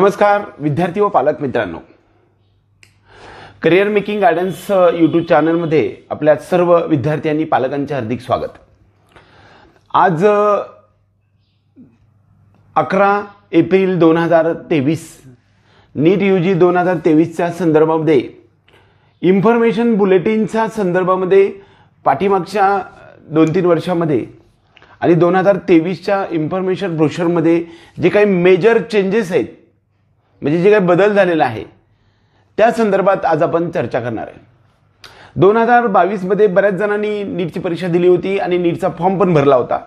नमस्कार विद्यार्थी व पालक मित्रांनो करिअर मेकिंग गायडन्स यूट्यूब चॅनलमध्ये आपल्या सर्व विद्यार्थी आणि पालकांचे हार्दिक स्वागत आज अकरा एप्रिल दोन हजार तेवीस नीट यू जी दोन हजार तेवीसच्या संदर्भामध्ये इन्फॉर्मेशन बुलेटिनच्या संदर्भामध्ये पाठीमागच्या दोन तीन वर्षामध्ये आणि दोन हजार तेवीसच्या इन्फॉर्मेशन ब्रोशरमध्ये जे काही मेजर चेंजेस आहेत म्हणजे जे काही बदल झालेला आहे त्या संदर्भात आज आपण चर्चा करणार आहे दोन हजार बावीसमध्ये बऱ्याच जणांनी नीटची परीक्षा दिली होती आणि नीटचा फॉर्म पण भरला होता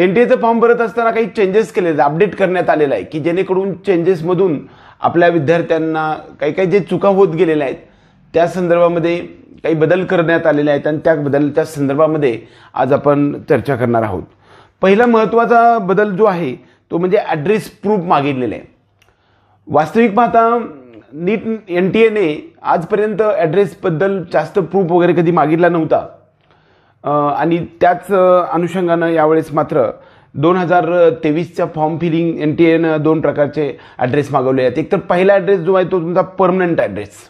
एन टी फॉर्म भरत असताना काही चेंजेस केले अपडेट करण्यात आलेला आहे की जेणेकरून चेंजेसमधून आपल्या विद्यार्थ्यांना काही काही जे चुका होत गेलेल्या आहेत त्या संदर्भामध्ये काही बदल करण्यात आलेले आहेत आणि त्या बदल त्या संदर्भामध्ये आज आपण चर्चा करणार आहोत पहिला महत्त्वाचा बदल जो आहे तो म्हणजे ॲड्रेस प्रूफ मागितलेला आहे वास्तविक पाहता नीट एन टी एने आजपर्यंत ॲड्रेसबद्दल जास्त प्रूफ वगैरे कधी मागितला नव्हता आणि त्याच अनुषंगानं यावेळेस मात्र दोन हजार तेवीसच्या फॉर्म फिलिंग एन टी एनं दोन प्रकारचे ॲड्रेस मागवले आहेत एकतर पहिला ॲड्रेस जो आहे तो तुमचा परमनंट ॲड्रेस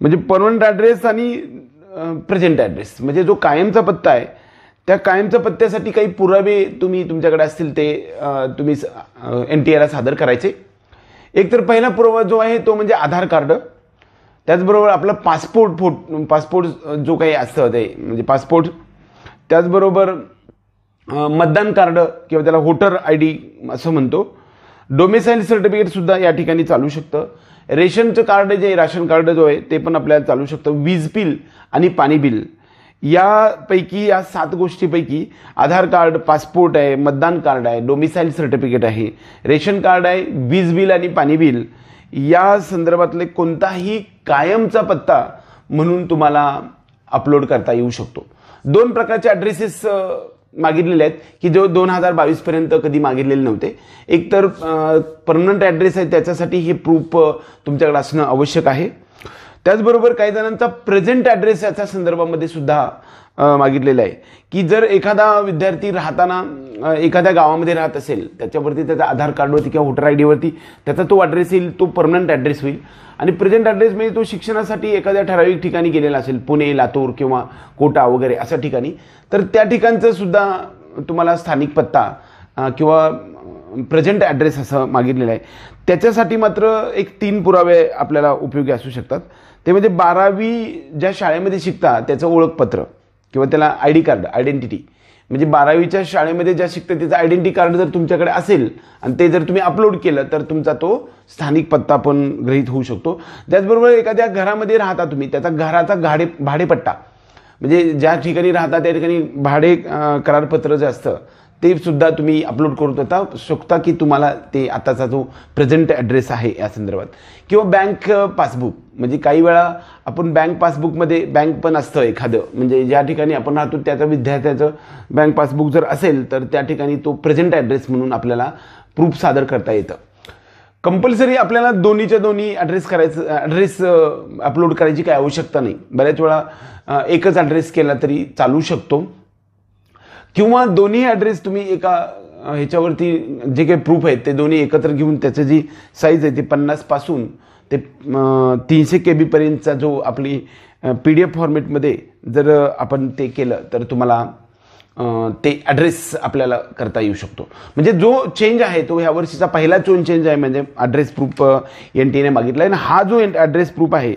म्हणजे परमनंट ॲड्रेस आणि प्रेझेंट ॲड्रेस म्हणजे जो कायमचा पत्ता आहे त्या कायमच्या पत्त्यासाठी काही पुरावे तुम्ही तुमच्याकडे असतील ते तुम्ही एन टी एला सादर करायचे एक तर पहिला पुरावा जो आहे तो म्हणजे आधार कार्ड त्याचबरोबर आपला पासपोर्ट फोट पासपोर्ट जो काही असतं ते म्हणजे पासपोर्ट त्याचबरोबर मतदान कार्ड किंवा त्याला व्होटर आय डी असं म्हणतो डोमेसाईल सर्टिफिकेटसुद्धा या ठिकाणी चालू शकतं रेशनचं कार्ड जे राशन कार्ड जो आहे ते पण आपल्याला चालू शकतं वीज बिल आणि पाणी बिल यापैकी या सात गोष्टीपैकी आधार कार्ड पासपोर्ट आहे मतदान कार्ड आहे डोमिसाईल सर्टिफिकेट आहे रेशन कार्ड आहे वीज बिल आणि पाणी बिल या संदर्भातले कोणताही कायमचा पत्ता म्हणून तुम्हाला अपलोड करता येऊ शकतो दोन प्रकारचे ॲड्रेसेस मागितलेले आहेत की जो दोन हजार बावीसपर्यंत कधी मागितलेले नव्हते एक तर परमनंट ॲड्रेस आहे त्याच्यासाठी हे प्रूफ तुमच्याकडे असणं आवश्यक आहे त्याचबरोबर काही जणांचा प्रेझेंट ॲड्रेस याच्या संदर्भामध्ये सुद्धा मागितलेला आहे की जर एखादा विद्यार्थी राहताना एखाद्या गावामध्ये राहत असेल त्याच्यावरती त्याचा आधार कार्डवरती किंवा वोटर आय डीवरती त्याचा तो ॲड्रेस येईल तो परमनंट ॲड्रेस होईल आणि प्रेझेंट ॲड्रेस म्हणजे तो शिक्षणासाठी एखाद्या ठराविक ठिकाणी गेलेला असेल पुणे लातूर किंवा कोटा वगैरे अशा ठिकाणी तर त्या ठिकाणचं सुद्धा तुम्हाला स्थानिक पत्ता किंवा प्रेझेंट ॲड्रेस असं मागितलेला आहे त्याच्यासाठी मात्र एक तीन पुरावे आपल्याला उपयोगी असू शकतात ते म्हणजे बारावी ज्या शाळेमध्ये शिकता त्याचं ओळखपत्र किंवा त्याला आय डी कार्ड आयडेंटिटी म्हणजे बारावीच्या शाळेमध्ये ज्या शिकता त्याचं आयडेंटिटी कार्ड जर तुमच्याकडे असेल आणि ते जर तुम्ही अपलोड केलं तर तुमचा तो स्थानिक पत्ता पण ग्रहित होऊ शकतो त्याचबरोबर एखाद्या घरामध्ये राहता तुम्ही त्याचा घराचा घाडे भाडेपट्टा म्हणजे ज्या ठिकाणी राहता त्या ठिकाणी भाडे करारपत्र जे असतं ते सुद्धा तुम्ही अपलोड करू देता शकता की तुम्हाला ते आताचा जो प्रेझेंट ॲड्रेस आहे या संदर्भात किंवा बँक पासबुक म्हणजे काही वेळा आपण बँक पासबुकमध्ये बँक पण असतं एखादं म्हणजे ज्या ठिकाणी आपण राहतो त्याचा विद्यार्थ्याचं बँक पासबुक जर असेल तर त्या ठिकाणी तो प्रेझेंट ॲड्रेस म्हणून आपल्याला प्रूफ सादर करता येतं कंपल्सरी आपल्याला दोन्हीच्या दोन्ही ॲड्रेस करायचं ॲड्रेस अपलोड करायची काही आवश्यकता नाही बऱ्याच वेळा एकच ॲड्रेस केला तरी चालू शकतो किंवा दोन्ही ॲड्रेस तुम्ही एका ह्याच्यावरती जे काही प्रूफ आहेत ते दोन्ही एकत्र घेऊन त्याचं जी साईज आहे ती पन्नासपासून ते तीनशे के बीपर्यंतचा जो आपली पी डी एफ फॉर्मेटमध्ये जर आपण ते केलं तर तुम्हाला ते ॲड्रेस आपल्याला करता येऊ शकतो म्हणजे जो चेंज आहे तो ह्या वर्षीचा पहिला चोन चेंज आहे म्हणजे ॲड्रेस प्रूफ एन टीने मागितला आहे आणि हा जो एन ॲड्रेस प्रूफ आहे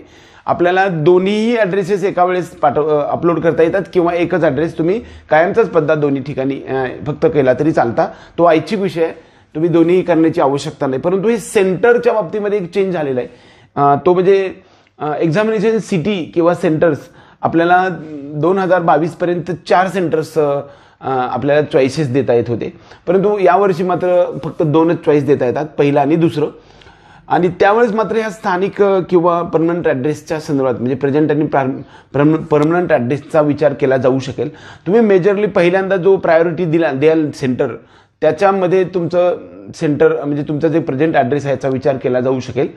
आपल्याला दोन्हीही ॲड्रेसेस एका वेळेस पाठव अपलोड करता येतात किंवा एकच ॲड्रेस तुम्ही कायमचाच पद्धत दोन्ही ठिकाणी फक्त केला तरी चालता तो ऐच्छिक विषय आहे तुम्ही दोन्ही करण्याची आवश्यकता नाही परंतु हे सेंटरच्या बाबतीमध्ये एक चेंज झालेला आहे तो म्हणजे एक्झामिनेशन सिटी किंवा सेंटर्स आपल्याला दोन हजार बावीसपर्यंत चार सेंटर्स आपल्याला चॉईसेस देता येत होते परंतु यावर्षी मात्र फक्त दोनच चॉईस देता येतात पहिलं आणि दुसरं आणि त्यावेळेस मात्र ह्या स्थानिक किंवा परमनंट ॲड्रेसच्या संदर्भात म्हणजे प्रेझेंट आणि परमनंट ॲड्रेसचा विचार केला जाऊ शकेल तुम्ही मेजरली पहिल्यांदा जो प्रायोरिटी दिला द्याल सेंटर त्याच्यामध्ये तुमचं सेंटर म्हणजे तुमचा जे प्रेझेंट ॲड्रेस आहे याचा विचार केला जाऊ शकेल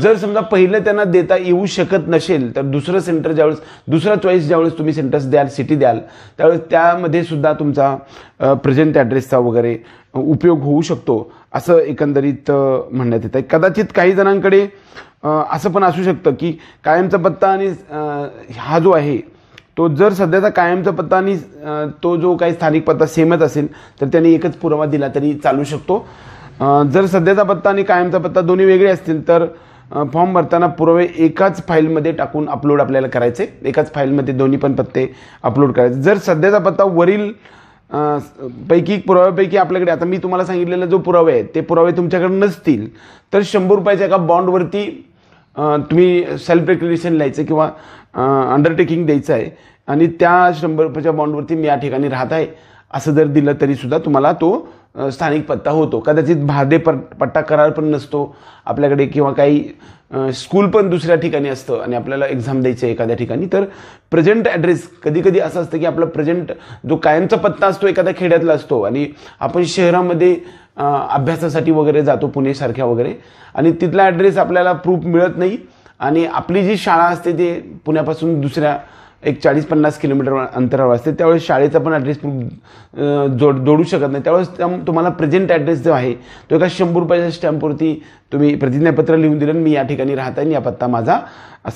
जर समजा पहिलं त्यांना देता येऊ शकत नसेल तर दुसरं सेंटर ज्यावेळेस दुसरा चॉईस ज्यावेळेस तुम्ही सेंटर्स द्याल सिटी द्याल त्यावेळेस त्यामध्ये सुद्धा तुमचा प्रेझेंट ॲड्रेसचा वगैरे उपयोग होऊ शकतो असं एकंदरीत म्हणण्यात येतं आहे कदाचित काही जणांकडे असं पण असू शकतं की कायमचा पत्ता आणि हा जो आहे तो जर सध्याचा कायमचा पत्ता आणि तो जो काही स्थानिक पत्ता सेमच असेल तर त्यांनी एकच पुरावा दिला तरी चालू शकतो जर सध्याचा पत्ता आणि कायमचा पत्ता दोन्ही वेगळे असतील तर फॉर्म भरताना पुरावे एकाच फाईलमध्ये टाकून अपलोड आपल्याला करायचे एकाच फाईलमध्ये दोन्ही पण पत्ते अपलोड करायचे जर सध्याचा पत्ता वरील पैकी पुराव्यापैकी आपल्याकडे आता मी तुम्हाला सांगितलेला जो पुरावे आहे ते पुरावे तुमच्याकडे नसतील तर शंभर रुपयाच्या एका बॉन्डवरती तुम्ही सेल्फ डिक्लेरेशन लिहायचं किंवा अंडरटेकिंग द्यायचं आहे आणि त्या शंभर रुपयाच्या बॉन्डवरती मी या ठिकाणी राहत आहे असं जर दिलं तरी सुद्धा तुम्हाला तो स्थानिक पत्ता होतो कदाचित भादे पट्टा करार पण नसतो आपल्याकडे किंवा काही स्कूल पण दुसऱ्या ठिकाणी असतं आणि आपल्याला एक्झाम द्यायचं आहे एखाद्या ठिकाणी तर प्रेझेंट ॲड्रेस कधी कधी असं असतं की आपला प्रेझेंट जो कायमचा पत्ता असतो एखाद्या खेड्यातला असतो आणि आपण शहरामध्ये अभ्यासासाठी वगैरे जातो पुणेसारख्या वगैरे आणि तिथला ॲड्रेस आपल्याला प्रूफ मिळत नाही आणि आपली जी शाळा असते ती पुण्यापासून दुसऱ्या एक चाळीस पन्नास किलोमीटर अंतरावर असते त्यावेळेस शाळेचा पण ॲड्रेस जोड जोडू शकत नाही त्यावेळेस तुम्हाला प्रेझेंट ॲड्रेस जो आहे तो एका शंभर रुपयाच्या स्टॅम्पवरती तुम्ही प्रतिज्ञापत्र लिहून दिलं मी या ठिकाणी राहत आहे या पत्ता माझा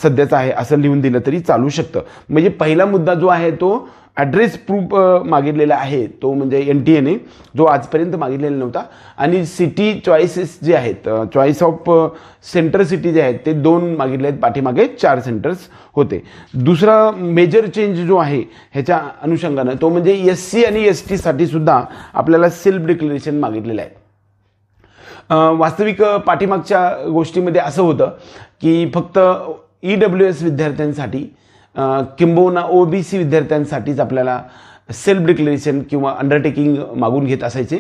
सध्याचा आहे असं लिहून दिलं तरी चालू शकतं म्हणजे पहिला मुद्दा जो आहे तो ॲड्रेस प्रूफ मागितलेला आहे तो म्हणजे एन टी एने जो आजपर्यंत मागितलेला नव्हता आणि सिटी चॉईसेस जे आहेत चॉईस ऑफ सेंटर सिटी जे आहेत ते दोन मागितले आहेत पाठीमागे चार सेंटर्स होते दुसरा मेजर चेंज जो आहे ह्याच्या अनुषंगानं तो म्हणजे एस सी आणि एस टीसाठी सुद्धा आपल्याला सेल्फ डिक्लेरेशन मागितलेलं आहे वास्तविक पाठीमागच्या गोष्टीमध्ये असं होतं की फक्त ई डब्ल्यू एस विद्यार्थ्यांसाठी किंबहुना ओ बी सी विद्यार्थ्यांसाठीच आपल्याला सेल्फ डिक्लेरेशन किंवा अंडरटेकिंग मागून घेत असायचे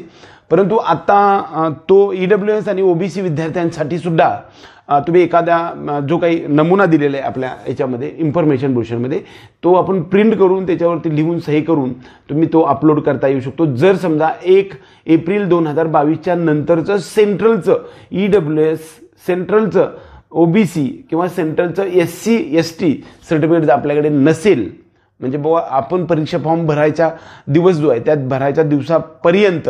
परंतु आत्ता तो ई डब्ल्यू एस आणि ओ बी सी विद्यार्थ्यांसाठी सुद्धा तुम्ही एखादा जो काही नमुना दिलेला आहे आपल्या याच्यामध्ये इन्फॉर्मेशन ब्रोशरमध्ये तो आपण प्रिंट करून त्याच्यावरती लिहून सही करून तुम्ही तो अपलोड करता येऊ शकतो जर समजा एक एप्रिल दोन हजार बावीसच्या नंतरचं सेंट्रलचं ई डब्ल्यू एस सेंट्रलचं ओबीसी किंवा सेंट्रलचं S C S T certificate आपल्याकडे नसेल म्हणजे बाबा आपण परीक्षा फॉर्म भरायचा दिवस जो आहे त्यात भरायच्या दिवसापर्यंत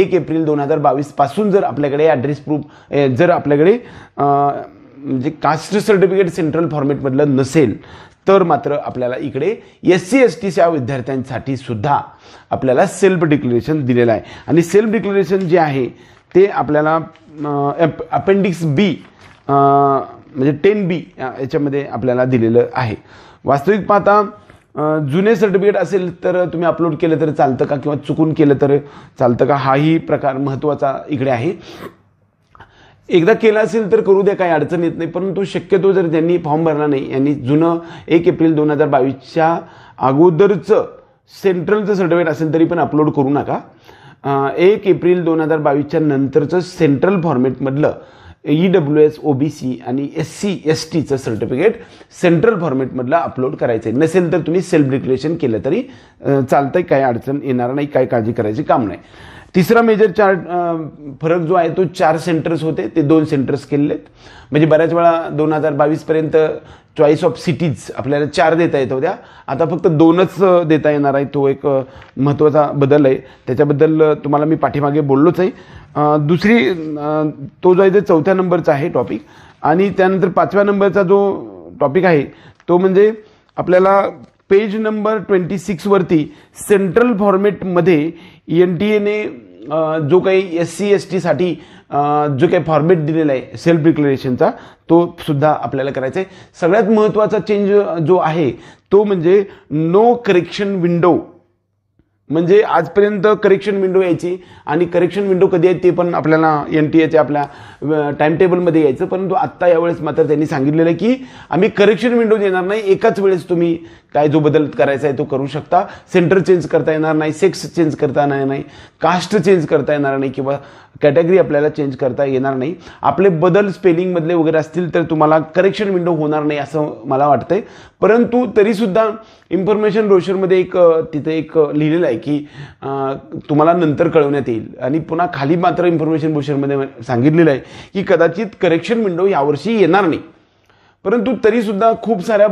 एक एप्रिल दोन हजार बावीसपासून जर आपल्याकडे ॲड्रेस प्रूफ जर आपल्याकडे म्हणजे कास्ट सर्टिफिकेट सेंट्रल फॉर्मेटमधलं नसेल तर मात्र आपल्याला इकडे एस सी एस टीच्या विद्यार्थ्यांसाठी सुद्धा आपल्याला सेल्फ डिक्लेरेशन दिलेलं आहे आणि सेल्फ डिक्लेरेशन जे आहे ते आपल्याला अपेंडिक्स बी म्हणजे टेन बी याच्यामध्ये आपल्याला दिलेलं आहे वास्तविक पाहता जुने सर्टिफिकेट असेल तर तुम्ही अपलोड केलं तर चालतं का किंवा चुकून केलं तर चालतं का हाही प्रकार महत्त्वाचा इकडे आहे एकदा केला असेल तर करू द्या काही अडचण येत नाही परंतु शक्यतो जर त्यांनी फॉर्म भरला नाही यांनी जुनं एक एप्रिल दोन हजार बावीसच्या अगोदरचं सेंट्रलचं सर्टिफिकेट असेल तरी पण अपलोड करू नका एक एप्रिल दोन हजार बावीसच्या नंतरचं सेंट्रल फॉर्मेटमधलं ई डब्ल्यू एस ओबीसी आणि एस सी एस टीचं सर्टिफिकेट सेंट्रल फॉर्मेटमधला अपलोड करायचं आहे नसेल तर तुम्ही सेल्फ डिक्लेरेशन केलं तरी आहे काही अडचण येणार नाही काही काळजी करायची काम नाही तिसरा मेजर चार फरक जो आहे तो चार सेंटर्स होते ते दोन सेंटर्स केलेले आहेत म्हणजे बऱ्याच वेळा दोन हजार बावीसपर्यंत चॉईस ऑफ सिटीज आपल्याला चार देता येत होत्या आता फक्त दोनच देता येणार आहे तो एक महत्त्वाचा बदल आहे त्याच्याबद्दल तुम्हाला मी पाठीमागे बोललोच आहे दुसरी तो जो आहे ते चौथ्या नंबरचा आहे टॉपिक आणि त्यानंतर पाचव्या नंबरचा जो टॉपिक आहे तो म्हणजे आपल्याला पेज नंबर ट्वेंटी सिक्सवरती सेंट्रल फॉर्मेटमध्ये एन टी एने जो काही एस सी एस टीसाठी जो काही फॉर्मेट दिलेला आहे सेल्फ डिक्लेरेशनचा तो सुद्धा आपल्याला करायचा आहे सगळ्यात महत्त्वाचा चेंज जो आहे तो म्हणजे नो करेक्शन विंडो म्हणजे आजपर्यंत करेक्शन विंडो यायची आणि करेक्शन विंडो कधी आहे ते पण आपल्याला एन टी एच्या आपल्या टेबलमध्ये यायचं परंतु आत्ता यावेळेस मात्र त्यांनी सांगितलेलं आहे की आम्ही करेक्शन विंडो देणार नाही एकाच वेळेस तुम्ही काय जो बदल करायचा आहे तो करू शकता सेंटर चेंज करता येणार नाही सेक्स चेंज करता येणार नाही कास्ट चेंज करता येणार नाही किंवा कॅटेगरी आपल्याला चेंज करता येणार नाही आपले बदल स्पेलिंगमधले वगैरे असतील तर तुम्हाला करेक्शन विंडो होणार नाही असं मला वाटतंय परंतु तरीसुद्धा इन्फॉर्मेशन रोशरमध्ये एक तिथे एक लिहिलेलं आहे की तुम्हाला नंतर कळवण्यात येईल आणि पुन्हा खाली मात्र इन्फॉर्मेशन रोशरमध्ये सांगितलेलं आहे की कदाचित करेक्शन विंडो यावर्षी येणार नाही परंतु तरीसुद्धा खूप साऱ्या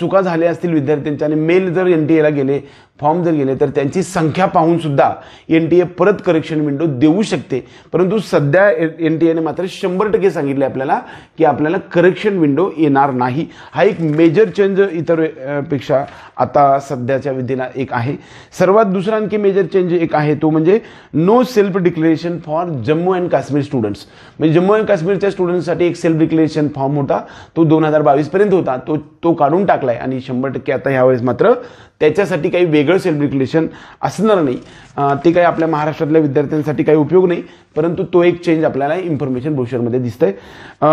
चुका झाल्या असतील विद्यार्थ्यांच्या आणि मेल जर एन टी एला गेले फॉर्म जर गेले तर त्यांची संख्या पाहून सुद्धा एन टी ए परत करेक्शन विंडो देऊ शकते परंतु सध्या एन टी एने मात्र शंभर टक्के सांगितले आपल्याला की आपल्याला करेक्शन विंडो येणार नाही हा एक मेजर चेंज इतर पेक्षा आता सध्याच्या विधीला एक आहे सर्वात दुसरा आणखी मेजर चेंज एक आहे तो म्हणजे no self declaration for Jammu and Kashmir students म्हणजे जम्मू अँड काश्मीरच्या स्टुडंटसाठी एक सेल्फ डिक्लेरेशन फॉर्म होता तो दोन हजार बावीसपर्यंत होता तो तो काढून टाकलाय आणि शंभर टक्के आता यावेळेस मात्र त्याच्यासाठी काही वेगळं सेल्फ डिक्लेरेशन असणार नाही ते काही आपल्या महाराष्ट्रातल्या विद्यार्थ्यांसाठी काही उपयोग नाही परंतु तो एक चेंज आपल्याला इन्फॉर्मेशन ब्रोशरमध्ये दिसतंय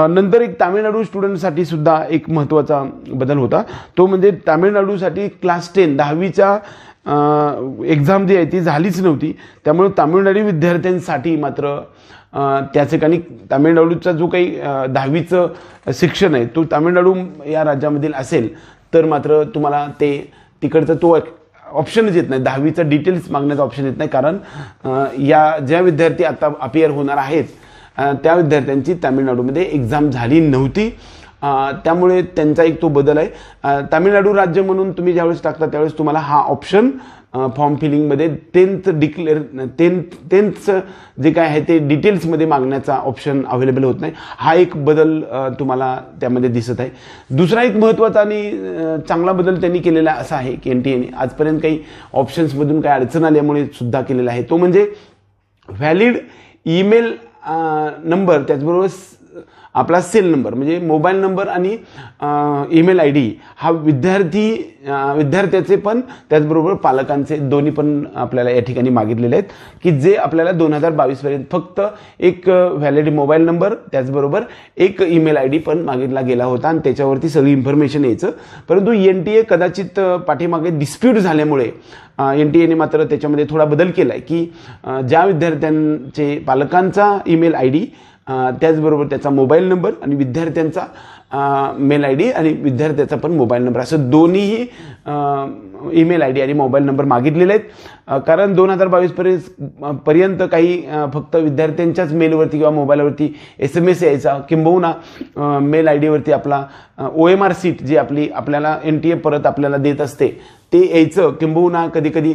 नंतर एक तामिळनाडू स्टुडंटसाठी सुद्धा एक महत्त्वाचा बदल होता तो म्हणजे तामिळनाडूसाठी क्लास टेन दहावीच्या एक्झाम जी आहे ती झालीच नव्हती त्यामुळे तामिळनाडू विद्यार्थ्यांसाठी मात्र त्या ठिकाणी तामिळनाडूचा जो काही दहावीचं शिक्षण आहे तो तामिळनाडू या राज्यामधील असेल तर मात्र तुम्हाला ते तिकडचा तो ऑप्शनच येत नाही दहावीचं डिटेल्स मागण्याचं ऑप्शन येत नाही कारण या ज्या विद्यार्थी आता अपियर होणार आहेत त्या विद्यार्थ्यांची तामिळनाडूमध्ये एक्झाम झाली नव्हती त्यामुळे त्यांचा एक तो बदल आहे तामिळनाडू राज्य म्हणून तुम्ही ज्यावेळेस टाकता त्यावेळेस तुम्हाला हा ऑप्शन फॉर्म फिलिंगमध्ये टेन्थ डिक्लेअर टेन्थ टेन्थचं जे काय आहे ते डिटेल्समध्ये मागण्याचा ऑप्शन अवेलेबल होत नाही हा एक बदल तुम्हाला त्यामध्ये दिसत आहे दुसरा एक महत्त्वाचा आणि चांगला बदल त्यांनी केलेला असा आहे की एन टी एने आजपर्यंत काही ऑप्शन्समधून काही अडचण आल्यामुळे सुद्धा केलेला आहे तो म्हणजे व्हॅलिड ईमेल नंबर त्याचबरोबर आपला सेल नंबर म्हणजे मोबाईल नंबर आणि ईमेल आय डी हा विद्यार्थी विद्यार्थ्याचे पण त्याचबरोबर पालकांचे दोन्ही पण आपल्याला या ठिकाणी मागितलेले आहेत की जे आपल्याला दोन हजार बावीसपर्यंत फक्त एक व्हॅलिड मोबाईल नंबर त्याचबरोबर एक ईमेल आय डी पण मागितला गेला होता आणि त्याच्यावरती सगळी इन्फॉर्मेशन यायचं परंतु एन टी ए कदाचित पाठीमागे डिस्प्यूट झाल्यामुळे एन टी एने मात्र त्याच्यामध्ये थोडा बदल केला आहे की ज्या विद्यार्थ्यांचे पालकांचा ईमेल आय डी त्याचबरोबर त्याचा मोबाईल नंबर आणि विद्यार्थ्यांचा मेल आय डी आणि विद्यार्थ्याचा पण मोबाईल नंबर असं दोन्हीही ईमेल आय डी आणि मोबाईल नंबर मागितलेले आहेत कारण दोन हजार बावीस पर्यंत पर्यंत काही फक्त विद्यार्थ्यांच्याच मेलवरती किंवा मोबाईलवरती एस एम एस यायचा किंबहुना मेल आय डीवरती आपला ओ एम आर सीट जी आपली आपल्याला एन टी ए परत आपल्याला देत असते ते यायचं किंबहुना कधीकधी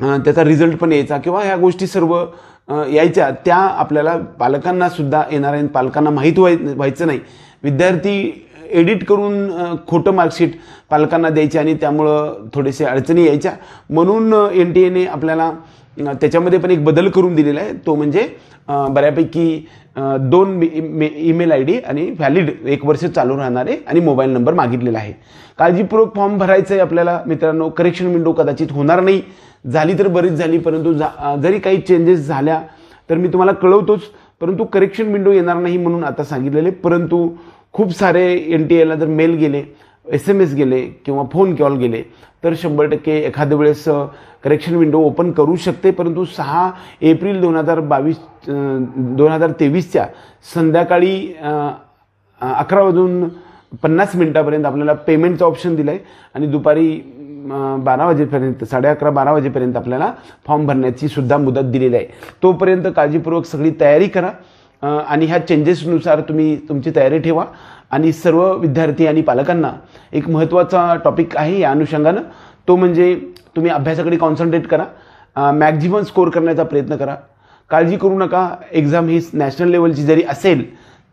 त्याचा रिझल्ट पण यायचा किंवा ह्या गोष्टी सर्व यायच्या त्या आपल्याला पालकांना सुद्धा येणार आहे पालकांना माहीत व्हाय व्हायचं नाही विद्यार्थी एडिट करून खोटं मार्कशीट पालकांना द्यायचे आणि त्यामुळं थोडेसे अडचणी यायच्या म्हणून एन टी एने आपल्याला त्याच्यामध्ये पण एक बदल करून दिलेला आहे तो म्हणजे बऱ्यापैकी दोन ईमेल आय डी आणि व्हॅलिड एक वर्ष चालू राहणार आणि मोबाईल नंबर मागितलेला आहे काळजीपूर्वक फॉर्म भरायचं आहे आपल्याला मित्रांनो करेक्शन विंडो कदाचित होणार नाही झाली तर बरीच झाली परंतु जरी काही चेंजेस झाल्या तर मी तुम्हाला कळवतोच परंतु करेक्शन विंडो येणार नाही म्हणून आता सांगितलेले परंतु खूप सारे एन टी एला जर मेल गेले एस एम एस गेले किंवा फोन कॉल गेले तर शंभर टक्के एखाद्या वेळेस करेक्शन विंडो ओपन करू शकते परंतु सहा एप्रिल दोन हजार बावीस दोन हजार तेवीसच्या संध्याकाळी अकरा वाजून पन्नास मिनटापर्यंत आपल्याला पेमेंटचा ऑप्शन दिला आहे आणि दुपारी बारा वाजेपर्यंत साडे अकरा बारा वाजेपर्यंत आपल्याला फॉर्म भरण्याची सुद्धा मुदत दिलेली आहे तोपर्यंत काळजीपूर्वक सगळी तयारी करा आणि ह्या चेंजेसनुसार तुम्ही तुमची तयारी ठेवा आणि सर्व विद्यार्थी आणि पालकांना एक महत्त्वाचा टॉपिक आहे या अनुषंगानं तो म्हणजे तुम्ही अभ्यासाकडे कॉन्सन्ट्रेट करा मॅक्झिमम स्कोअर करण्याचा प्रयत्न करा काळजी करू नका एक्झाम ही नॅशनल लेवलची जरी असेल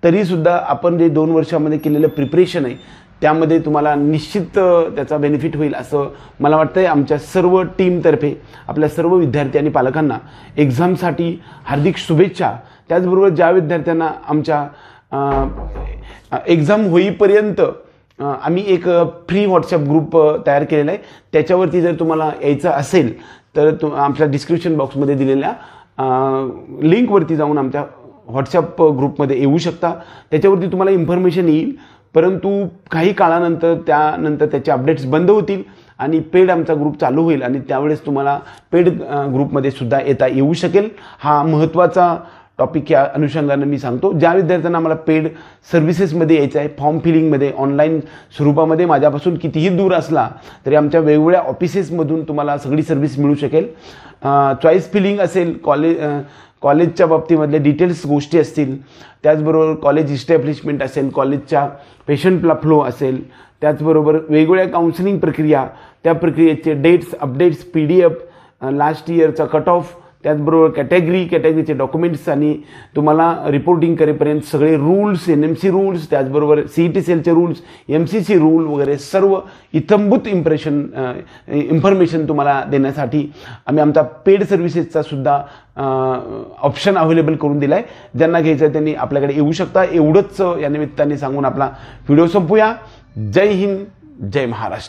तरीसुद्धा आपण जे दोन वर्षामध्ये केलेलं प्रिपरेशन आहे त्यामध्ये तुम्हाला निश्चित त्याचा बेनिफिट होईल असं मला वाटतंय आमच्या सर्व टीमतर्फे आपल्या सर्व विद्यार्थी आणि पालकांना एक्झामसाठी हार्दिक शुभेच्छा त्याचबरोबर ज्या विद्यार्थ्यांना आमच्या एक्झाम होईपर्यंत आम्ही एक फ्री व्हॉट्सअप ग्रुप तयार केलेला आहे त्याच्यावरती जर तुम्हाला यायचं असेल तर तु आमच्या डिस्क्रिप्शन बॉक्समध्ये दिलेल्या लिंकवरती जाऊन आमच्या व्हॉट्सअप ग्रुपमध्ये येऊ शकता त्याच्यावरती तुम्हाला इन्फॉर्मेशन येईल परंतु काही काळानंतर त्यानंतर त्याचे अपडेट्स बंद होतील आणि पेड आमचा ग्रुप चालू होईल आणि त्यावेळेस तुम्हाला पेड ग्रुपमध्ये सुद्धा येता येऊ शकेल हा महत्त्वाचा टॉपिक या अनुषंगानं मी सांगतो ज्या विद्यार्थ्यांना आम्हाला पेड सर्व्हिसेसमध्ये यायचं आहे फॉर्म फिलिंगमध्ये ऑनलाईन स्वरूपामध्ये माझ्यापासून कितीही दूर असला तरी आमच्या वेगवेगळ्या ऑफिसेसमधून तुम्हाला सगळी सर्व्हिस मिळू शकेल चॉईस फिलिंग असेल कॉलेज कॉलेजच्या बाबतीमधले डिटेल्स गोष्टी असतील त्याचबरोबर कॉलेज इस्टॅब्लिशमेंट असेल कॉलेजच्या पेशंटला फ्लो असेल त्याचबरोबर वेगवेगळ्या काउन्सिलिंग प्रक्रिया त्या प्रक्रियेचे dates updates P D F last इयरचा कट ऑफ त्याचबरोबर कॅटेगरी कॅटेगरीचे डॉक्युमेंट्स आणि तुम्हाला रिपोर्टिंग करेपर्यंत सगळे rules N M C rules त्याचबरोबर ई टी सेलचे rules M C C rule वगैरे सर्व इथंभूत इम्प्रेशन इन्फॉर्मेशन तुम्हाला देण्यासाठी आम्ही आमचा पेड सर्व्हिसेसचा सुद्धा ऑप्शन अवेलेबल करून दिला आहे ज्यांना घ्यायचं आहे त्यांनी आपल्याकडे येऊ शकता एवढंच या निमित्ताने सांगून आपला व्हिडिओ संपूया जय हिंद जय महाराष्ट्र